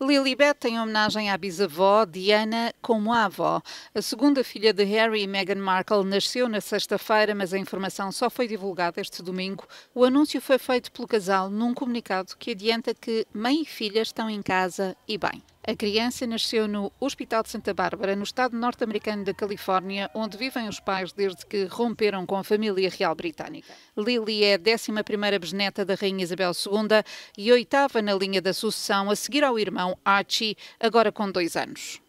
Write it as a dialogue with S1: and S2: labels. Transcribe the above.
S1: Lilibet em homenagem à bisavó Diana como a avó. A segunda filha de Harry e Meghan Markle nasceu na sexta-feira, mas a informação só foi divulgada este domingo. O anúncio foi feito pelo casal num comunicado que adianta que mãe e filha estão em casa e bem. A criança nasceu no Hospital de Santa Bárbara, no estado norte-americano da Califórnia, onde vivem os pais desde que romperam com a família real britânica. Lily é a 11 bisneta da Rainha Isabel II e oitava na linha da sucessão, a seguir ao irmão Archie, agora com dois anos.